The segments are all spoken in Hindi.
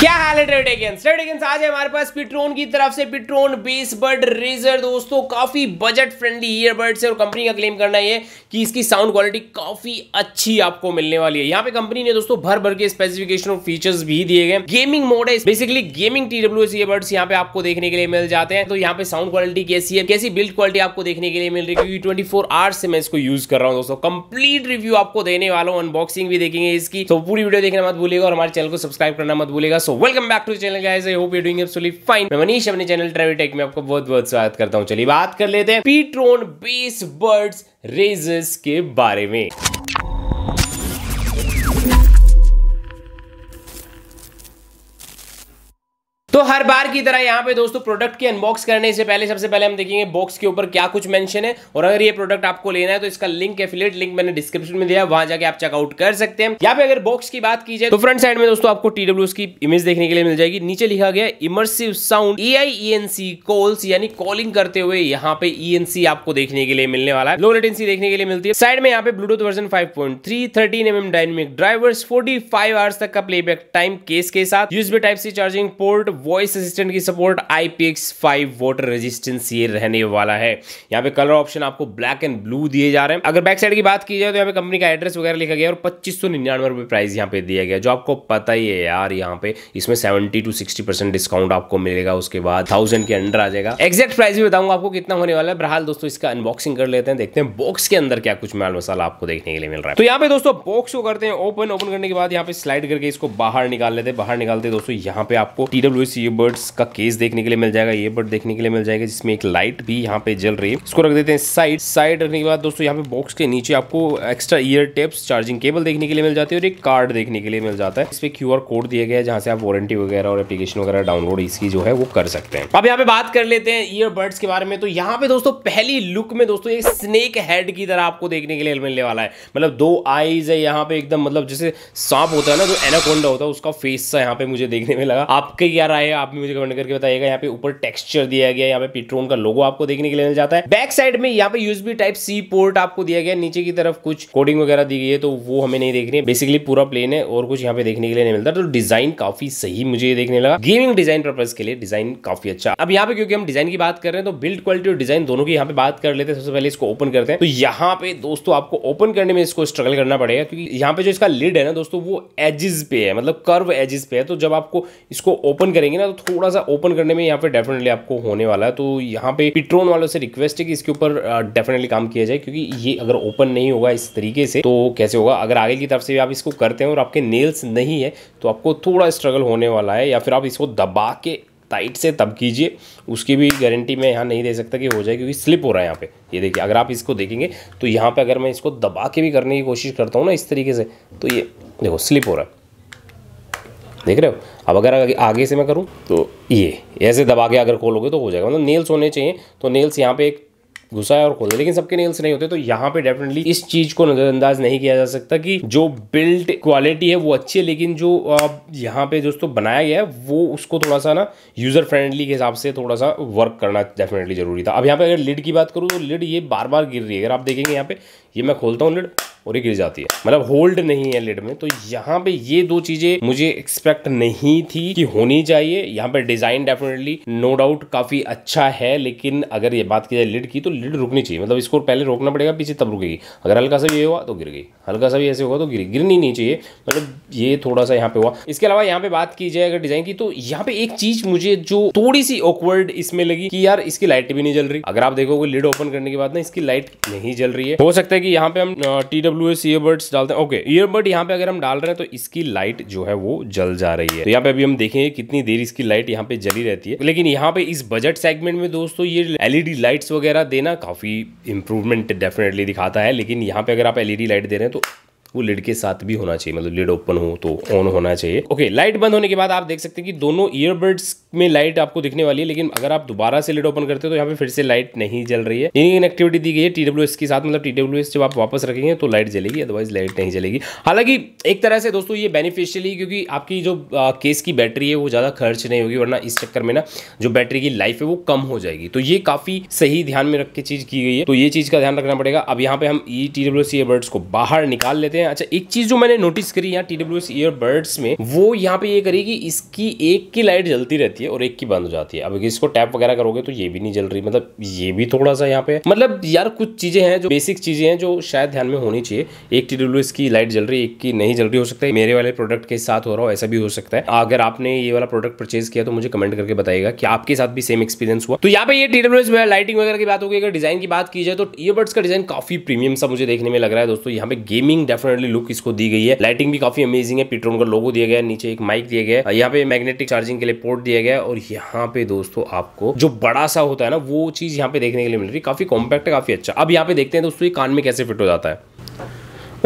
क्या हाल है ट्रेडेगेंस ट्रेडेगेंस आज है हमारे पास पिट्रोन की तरफ से पिट्रोन बेस बर्ड रेजर दोस्तों काफी बजट फ्रेंडली ईयरबर्ड्स है और कंपनी का क्लेम करना है कि इसकी साउंड क्वालिटी काफी अच्छी आपको मिलने वाली है यहाँ पे कंपनी ने दोस्तों भर भर के स्पेसिफिकेशन और फीचर्स भी दिए गए गेमिंग मोड है basically gaming T W S earbuds यहाँ पे आपको देखने के लिए मिल जाते हैं तो यहाँ पे साउंड क्वालिटी कैसी है कैसी बिल्ड क्वालिटी आपको देखने के लिए मिल रही है क्योंकि ट्वेंटी फोर आवर्स से मैं इसको यूज कर रहा हूँ दोस्तों कंप्लीट रिव्यू आपको देने वाला हूँ अनबॉक्सिंग भी देखेंगे इसकी तो पूरी वीडियो देखना मत भूलेगा और हमारे चैनल को सब्सक्राइब करना मत भूलेगा so welcome back to channel guys I hope you doing absolutely fine मैं मनीष अपने चैनल ट्रेवल टेक में आपका बहुत-बहुत स्वागत करता हूं चलिए बात कर लेते हैं पीट्रोन बेस बर्ड्स रेजेस के बारे में तो हर बार की तरह यहाँ पे दोस्तों प्रोडक्ट की अनबॉक्स करने से पहले सबसे पहले हम देखेंगे बॉक्स के ऊपर क्या कुछ मेंशन है और अगर ये प्रोडक्ट आपको लेना है तो इसका लिंक एफिलेट लिंक मैंने डिस्क्रिप्शन में दिया वहां जाके आप चेकआउट कर सकते हैं यहाँ पे अगर बॉक्स की बात की जाए तो फ्रंट साइड में दोस्तों आपको टीडब्ल्यू की इमेज देखने के लिए मिल जाएगी नीचे लिखा गया इमर्सिव साउंड ए आई कॉल्स यानी कॉलिंग करते हुए यहाँ पे ई e आपको देखने के लिए मिलने वाला है लो लेटेंसी देखने के लिए मिलती है साइड में यहाँ पे bluetooth version five point three thirteen M M dynamic drivers forty hours तक का प्लेबैक टाइम केस के साथ use type C charging port voice assistant की support I P X five water resistance ये रहने वाला है यहाँ पे कलर ऑप्शन आपको ब्लैक एंड ब्लू दिए जा रहे हैं अगर बैक साइड की बात की जाए तो यहाँ पे कंपनी का एड्रेस वगैरह लिखा गया और पच्चीस सौ निन्यानवे रुपये प्राइस यहाँ पे दिया गया जो आपको पता ही है यार यहाँ पे इसमें seventy to sixty percent discount आपको मिलेगा उसके बाद थाउजेंड के अंडर आ जाएगा एक्जैक्ट प्राइस भी बताऊंगा आपको कितना होने वाला है बहरहाल दोस्तों इसका अनबॉक्सिंग कर लेते हैं देखते हैं बॉक्स के अंदर क्या कुछ माल मसाला आपको देखने के लिए मिल रहा है तो यहाँ पे दोस्तों बॉक्स को करते हैं ओपन ओपन करने के बाद यहाँ पे स्लाइड करके इसको बाहर निकाल लेते हैं बाहर निकालते दोस्तों यहाँ पे आपको टी ईयरबड्स का केस देखने के लिए मिल जाएगा ईयरबड देखने के लिए मिल जाएगा जिसमें एक लाइट भी यहाँ पे जल रही है इसको रख देते हैं साइड साइड रखने के बाद दोस्तों यहाँ पे बॉक्स के नीचे आपको extra ear tips charging cable देखने के लिए मिल जाती है और एक कार्ड देखने के लिए मिल जाता है इस पर क्यू कोड दिया गया है जहाँ से आप वारंटी वगैरह और एप्लीकेशन वगैरह डाउनलोड इसकी जो है वो कर सकते हैं अब यहाँ पे बात कर लेते हैं ईयरबड्स के बारे में तो यहाँ पे दोस्तों पहली लुक में दोस्तों एक स्नेक हेड की तरह आपको देखने के लिए मिलने वाला है मतलब दो आईज है यहाँ पे एकदम मतलब जैसे सांप होता है ना जो एनाकोंडा होता है उसका फेस सा यहाँ पे मुझे देखने में लगा आपके क्या राय है आप भी मुझे कमेंट करके बताइएगा यहाँ पे ऊपर टेक्सचर दिया गया यहाँ पे पेट्रोन का लोगो आपको देखने के लिए मिल जाता है बैक साइड में यहाँ पे यूएसबी टाइप सी पोर्ट आपको दिया गया नीचे की तरफ कुछ कोडिंग वगैरह दी गई है तो वो हमें नहीं देखनी है बेसिकली पूरा प्लेन है और कुछ यहाँ पे देखने के लिए नहीं मिलता तो डिजाइन काफी सही मुझे ये देखने लगा गेमिंग डिजाइन पर्पज के लिए डिजाइन काफी अच्छा अब यहाँ पे क्योंकि हम डिजाइन की बात कर रहे हैं तो बिल्ड क्वालिटी और डिजाइन दोनों की यहाँ पे बात कर लेते हैं सबसे पहले इसको ओपन करते हैं तो यहाँ पे दोस्तों आपको ओपन करने में इसको स्ट्रगल करना पड़ेगा क्योंकि यहाँ पे जो इसका लिड है ना दोस्तों वो एजिस पे है मतलब कर्व एजिस पे है तो जब आपको इसको ओपन करेंगे करेंगे ना तो थोड़ा सा ओपन करने में यहाँ पे डेफिनेटली आपको होने वाला है तो यहाँ पे पिट्रोन वालों से रिक्वेस्ट है कि इसके ऊपर डेफिनेटली काम किया जाए क्योंकि ये अगर ओपन नहीं होगा इस तरीके से तो कैसे होगा अगर आगे की तरफ से भी आप इसको करते हैं और आपके नेल्स नहीं है तो आपको थोड़ा स्ट्रगल होने वाला है या फिर आप इसको दबा के टाइट से तब कीजिए उसकी भी गारंटी मैं यहाँ नहीं दे सकता कि हो जाए क्योंकि स्लिप हो रहा है यहाँ पे ये यह देखिए अगर आप इसको देखेंगे तो यहाँ पे अगर मैं इसको दबा के भी करने की कोशिश करता हूँ ना इस तरीके से तो ये देखो स्लिप हो रहा है देख रहे हो अब अगर आगे से मैं करूँ तो ये ऐसे दबा के अगर खोलोगे तो हो जाएगा मतलब नेल्स होने चाहिए तो नेल्स यहाँ पे एक घुसा है और खोल लेकिन सबके नेल्स नहीं होते तो यहाँ पे डेफिनेटली इस चीज को नजरअंदाज नहीं किया जा सकता कि जो बिल्ट क्वालिटी है वो अच्छी है लेकिन जो यहाँ पे दोस्तों बनाया गया है वो उसको थोड़ा सा ना यूजर फ्रेंडली के हिसाब से थोड़ा सा वर्क करना डेफिनेटली जरूरी था अब यहाँ पे अगर लिड की बात करूँ तो लिड ये बार बार गिर रही है अगर आप देखेंगे यहाँ पे ये मैं खोलता हूँ लिड और ये गिर जाती है मतलब होल्ड नहीं है लिड में तो यहाँ पे ये दो चीजें मुझे एक्सपेक्ट नहीं थी कि होनी चाहिए यहाँ पे डिजाइन डेफिनेटली नो डाउट काफी अच्छा है लेकिन अगर ये बात की जाए लिड की तो लिड रुकनी चाहिए मतलब इसको पहले रोकना पड़ेगा पीछे तब रुकेगी अगर हल्का सा भी हुआ तो गिर गई हल्का सा भी ऐसे होगा तो गिर गिरनी नहीं चाहिए मतलब ये थोड़ा सा यहाँ पे हुआ इसके अलावा यहाँ पे बात की जाए अगर डिजाइन की तो यहाँ पे एक चीज मुझे जो थोड़ी सी ऑकवर्ड इसमें लगी कि यार इसकी लाइट भी नहीं जल रही अगर आप देखोगे लिड ओपन करने के बाद ना इसकी लाइट नहीं जल रही है हो सकता है कि यहाँ पे हम टी डब्ल्यू एस ईयरबड्स डालते हैं ओके ईयरबड यहाँ पे अगर हम डाल रहे हैं तो इसकी लाइट जो है वो जल जा रही है तो यहाँ पे अभी हम देखेंगे कितनी देर इसकी लाइट यहाँ पे जली रहती है लेकिन यहाँ पे इस बजट सेगमेंट में दोस्तों ये एलईडी लाइट्स वगैरह देना काफी इंप्रूवमेंट डेफिनेटली दिखाता है लेकिन यहाँ पे अगर आप एलईडी लाइट दे रहे हैं तो वो लिड के साथ भी होना चाहिए मतलब लिड ओपन हो तो ऑन होना चाहिए ओके लाइट बंद होने के बाद आप देख सकते हैं कि दोनों ईयरबड्स में लाइट आपको दिखने वाली है लेकिन अगर आप दोबारा से लिड ओपन करते हो तो यहाँ पे फिर से लाइट नहीं जल रही है यही कनेक्टिविटी दी गई है टी के साथ मतलब टी जब आप वापस रखेंगे तो लाइट जलेगी अदरवाइज लाइट नहीं जलेगी हालांकि एक तरह से दोस्तों ये बेनिफिशियल ही क्योंकि आपकी जो केस की बैटरी है वो ज़्यादा खर्च नहीं होगी वरना इस चक्कर में ना जो बैटरी की लाइफ है वो कम हो जाएगी तो ये काफ़ी सही ध्यान में रख के चीज़ की गई है तो ये चीज़ का ध्यान रखना पड़ेगा अब यहाँ पे हम ई टी डब्ल्यू सी को बाहर निकाल लेते हैं अच्छा एक चीज़ जो मैंने नोटिस करी यहाँ टी डब्ल्यू सी में वो यहाँ पे ये करी कि इसकी एक की लाइट जलती रहती रहती है और एक की बंद हो जाती है अब इसको टैप वगैरह करोगे तो ये भी नहीं जल रही मतलब ये भी थोड़ा सा यहाँ पे मतलब यार कुछ चीज़ें हैं जो बेसिक चीज़ें हैं जो शायद ध्यान में होनी चाहिए एक टी डब्ल्यू लाइट जल रही है एक की नहीं जल रही हो सकता है मेरे वाले प्रोडक्ट के साथ हो रहा हो ऐसा भी हो सकता है अगर आपने ये वाला प्रोडक्ट परचेज किया तो मुझे कमेंट करके बताएगा कि आपके साथ भी सेम एक्सपीरियंस हुआ तो यहाँ पे ये टी डब्ल्यू लाइटिंग वगैरह की बात होगी अगर डिजाइन की बात की जाए तो ईयरबड्स का डिजाइन काफी प्रीमियम सा मुझे देखने में लग रहा है दोस्तों यहाँ पे गेमिंग डेफिनेटली लुक इसको दी गई है लाइटिंग भी काफी अमेजिंग है पेट्रोल का लोगो दिया गया नीचे एक माइक दिया गया यहाँ पे मैग्नेटिक चार्जिंग के लिए पोर्ट दिया गया गया है और यहाँ पे दोस्तों आपको जो बड़ा सा होता है ना वो चीज़ यहाँ पे देखने के लिए मिल रही है काफ़ी कॉम्पैक्ट है काफ़ी अच्छा अब यहाँ पे देखते हैं दोस्तों ये कान में कैसे फिट हो जाता है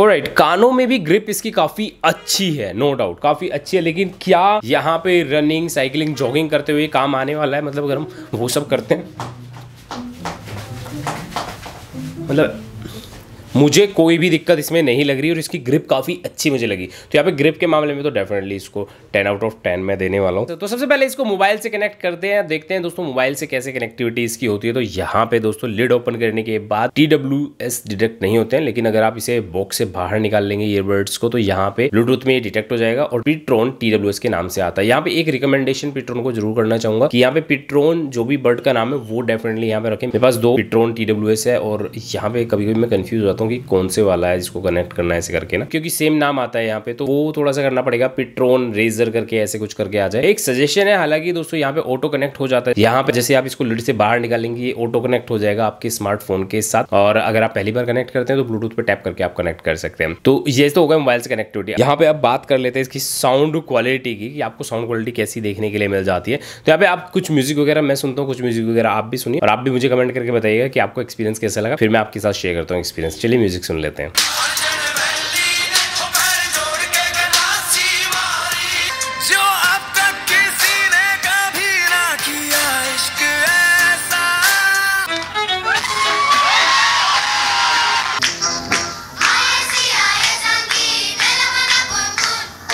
और राइट right, कानों में भी ग्रिप इसकी काफी अच्छी है नो no डाउट काफी अच्छी है लेकिन क्या यहाँ पे रनिंग साइकिलिंग जॉगिंग करते हुए काम आने वाला है मतलब अगर हम वो सब करते हैं मतलब मुझे कोई भी दिक्कत इसमें नहीं लग रही और इसकी ग्रिप काफ़ी अच्छी मुझे लगी तो यहाँ पे ग्रिप के मामले में तो डेफिनेटली इसको 10 आउट ऑफ 10 मैं देने वाला हूँ तो, तो सबसे पहले इसको मोबाइल से कनेक्ट करते हैं देखते हैं दोस्तों मोबाइल से कैसे कनेक्टिविटी इसकी होती है तो यहाँ पे दोस्तों लिड ओपन करने के बाद टी डिटेक्ट नहीं होते हैं लेकिन अगर आप इसे बॉक्स से बाहर निकाल लेंगे ईयरबड्स को तो यहाँ पे ब्लूटूथ में ये डिटेक्ट हो जाएगा और पिट्रोन टी के नाम से आता है यहाँ पे एक रिकमेंडेशन पिट्रोन को जरूर करना चाहूंगा कि यहाँ पे पिट्रोन जो भी बर्ड का नाम है वो डेफिनेटली यहाँ पे रखें मेरे पास दो पिट्रोन टी है और यहाँ पे कभी कभी मैं कंफ्यूज होता हूँ हूँ कि कौन से वाला है जिसको कनेक्ट करना है ऐसे करके ना क्योंकि सेम नाम आता है यहाँ पे तो वो थोड़ा सा करना पड़ेगा पिट्रोन रेजर करके ऐसे कुछ करके आ जाए एक सजेशन है हालांकि दोस्तों यहाँ पे ऑटो कनेक्ट हो जाता है यहाँ पे जैसे आप इसको लिड से बाहर निकालेंगे ऑटो कनेक्ट हो जाएगा आपके स्मार्टफोन के साथ और अगर आप पहली बार कनेक्ट करते हैं तो ब्लूटूथ पे टैप करके आप कनेक्ट कर सकते हैं तो ये तो होगा मोबाइल से कनेक्टिविटी यहाँ पे आप बात कर लेते हैं इसकी साउंड क्वालिटी की आपको साउंड क्वालिटी कैसी देखने के लिए मिल जाती है तो यहाँ पे आप कुछ म्यूजिक वगैरह मैं सुनता हूँ कुछ म्यूजिक वगैरह आप भी सुनिए और आप भी मुझे कमेंट करके बताइएगा कि आपको एक्सपीरियंस कैसा लगा फिर मैं आपके साथ शेयर करता हूँ एक्सपीरियंस चलिए पहले म्यूज़िक सुन लेते हैं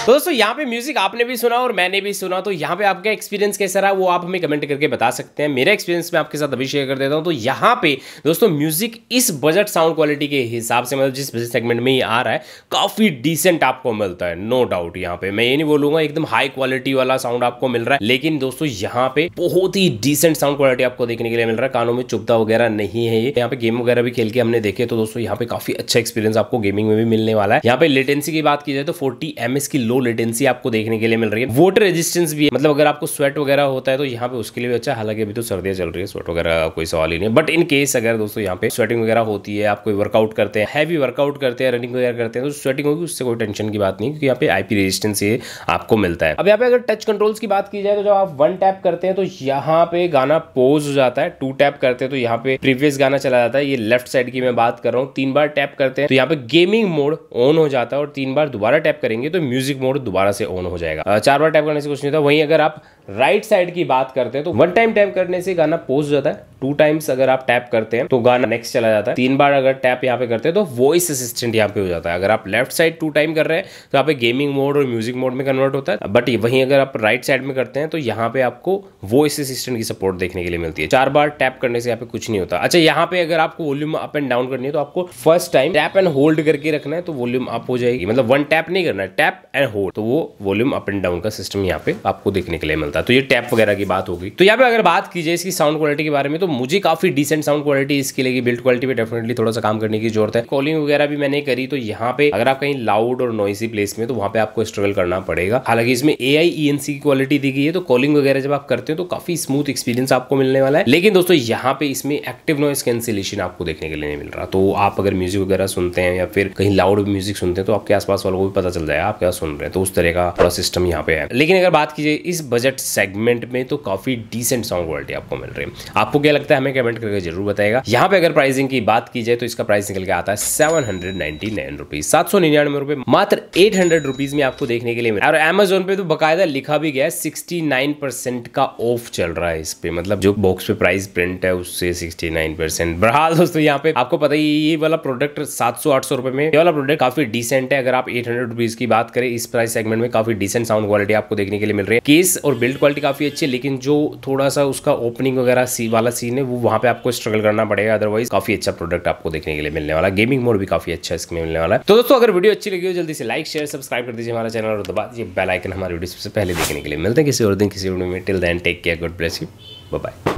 तो दोस्तों यहाँ पे म्यूजिक आपने भी सुना और मैंने भी सुना तो यहाँ पे आपका एक्सपीरियंस कैसा रहा वो आप हमें कमेंट करके बता सकते हैं मेरा एक्सपीरियंस मैं आपके साथ अभी शेयर कर देता हूँ तो यहाँ पे दोस्तों म्यूजिक इस बजट साउंड क्वालिटी के हिसाब से मतलब जिस सेगमेंट में ही आ रहा है काफी डिसेंट आपको मिलता है नो डाउट यहाँ पे मैं ये नहीं बोलूंगा एकदम हाई क्वालिटी वाला साउंड आपको मिल रहा है लेकिन दोस्तों यहाँ पे बहुत ही डिसेंट साउंड क्वालिटी आपको देखने के लिए मिल रहा है कानों में चुपता वगैरह नहीं है ये यहाँ पे गेम वगैरह भी खेल के हमने देखे तो दोस्तों यहाँ पे काफी अच्छा एक्सपीरियंस आपको गेमिंग में भी मिलने वाला है यहाँ पे लेटेंसी की बात की जाए तो फोर्टी एम की लो लेटेंसी आपको देखने के लिए मिल रही है वोटर रेजिस्टेंस भी है मतलब अगर आपको स्वेट वगैरह होता है तो यहाँ पे उसके लिए अच्छा हालांकि अभी तो सर्दियाँ चल रही है स्वेट वगैरह कोई सवाल ही नहीं बट इन केस अगर दोस्तों यहाँ पे स्वेटिंग वगैरह होती है आप कोई वर्कआउट करते हैं हैवी वर्कआउट करते हैं रनिंग वगैरह करते हैं तो स्वेटिंग होगी उससे कोई टेंशन की बात नहीं क्योंकि यहाँ पे आईपी रेजिस्टेंस ये आपको मिलता है अब यहाँ पे अगर टच कंट्रोल्स की बात की जाए तो जब आप वन टैप करते हैं तो यहाँ पे गाना पोज हो जाता है टू टैप करते हैं तो यहाँ पे प्रीवियस गाना चला जाता है ये लेफ्ट साइड की मैं बात कर रहा हूँ तीन बार टैप करते हैं तो यहाँ पे गेमिंग मोड ऑन हो जाता है और तीन बार दोबारा टैप करेंगे तो म्यूजिक मोड मोड दोबारा से ऑन हो जाएगा चार बार टाइप करने से कुछ नहीं होता वहीं अगर आप राइट साइड की बात करते हैं तो वन टाइम टैप करने से गाना पोज जाता है टू टाइम्स अगर आप टैप करते हैं तो गाना नेक्स्ट चला जाता है तीन बार अगर टैप यहाँ पे करते हैं तो वॉइस असिस्टेंट यहाँ पे हो जाता है अगर आप लेफ्ट साइड टू टाइम कर रहे हैं तो यहाँ पे गेमिंग मोड और म्यूजिक मोड में कन्वर्ट होता है बट वहीं अगर आप राइट साइड में करते हैं तो यहाँ पे आपको वॉइस असिस्टेंट की सपोर्ट देखने के लिए मिलती है चार बार टैप करने से यहाँ पे कुछ नहीं होता अच्छा यहाँ पे अगर आपको वॉल्यूम अप एंड डाउन करनी है तो आपको first time tap and hold करके रखना है तो वॉल्यूम अप हो जाएगी मतलब वन टैप नहीं करना है टैप एंड होल्ड तो वो वॉल्यूम अप एंड डाउन का सिस्टम यहाँ पे आपको देखने के लिए मिलता है होता तो ये टैप वगैरह की बात होगी तो यहाँ पे अगर बात की जाए इसकी साउंड क्वालिटी के बारे में तो मुझे काफ़ी डिसेंट साउंड क्वालिटी इसकी लगी बिल्ड क्वालिटी पे डेफिनेटली थोड़ा सा काम करने की जरूरत है कॉलिंग वगैरह भी मैंने करी तो यहाँ पे अगर आप कहीं लाउड और नॉइसी प्लेस में तो वहाँ पे आपको स्ट्रगल करना पड़ेगा हालांकि इसमें ए आई e की क्वालिटी दी गई है तो कॉलिंग वगैरह जब आप करते हो तो काफ़ी स्मूथ एक्सपीरियंस आपको मिलने वाला है लेकिन दोस्तों यहाँ पे इसमें एक्टिव नॉइस कैंसिलेशन आपको देखने के लिए नहीं मिल रहा तो आप अगर म्यूजिक वगैरह सुनते हैं या फिर कहीं लाउड म्यूजिक सुनते हैं तो आपके आसपास वालों को भी पता चल जाएगा आप क्या सुन रहे हैं तो उस तरह का थोड़ा सिस्टम यहाँ पे है लेकिन अगर बात कीजिए इस बजट सेगमेंट में तो काफ़ी डिसेंट साउंड क्वालिटी आपको मिल रही है आपको क्या लगता है हमें कमेंट करके जरूर बताएगा यहाँ पे अगर प्राइसिंग की बात की जाए तो इसका प्राइस निकल के आता है seven hundred ninety nine rupees सात सौ निन्यानवे रुपए मात्र एट हंड्रेड रुपीज में आपको देखने के लिए मिले और एमेजोन पे तो बकायदा लिखा भी गया सिक्सटी नाइन परसेंट का ऑफ चल रहा है इस पे मतलब जो बॉक्स पे प्राइस प्रिंट है उससे सिक्सटी नाइन परसेंट बहरहाल दोस्तों यहाँ पे आपको पता ही ये वाला प्रोडक्ट सात सौ आठ सौ रुपए में ये वाला प्रोडक्ट काफी डिसेंट है अगर आप एट हंड्रेड रुपीज की बात करें इस प्राइस सेगमेंट में काफी डिसेंट साउंड क्वालिटी आपको देखने के लिए मिल रही है केस और बिल्ड बिल्ड क्वालिटी काफ़ी अच्छी है लेकिन जो थोड़ा सा उसका ओपनिंग वगैरह सी वाला सीन है वो वहाँ पे आपको स्ट्रगल करना पड़ेगा अदरवाइज काफ़ी अच्छा प्रोडक्ट आपको देखने के लिए मिलने वाला गेमिंग मोड भी काफ़ी अच्छा इसमें मिलने वाला तो दोस्तों अगर वीडियो अच्छी लगी हो जल्दी से लाइक शेयर सब्सक्राइब कर दीजिए हमारा चैनल और दबा दीजिए बेलाइकन हमारे वीडियो सबसे पहले देखने के लिए मिलते हैं किसी और दिन किसी वीडियो में till then take care god bless you bye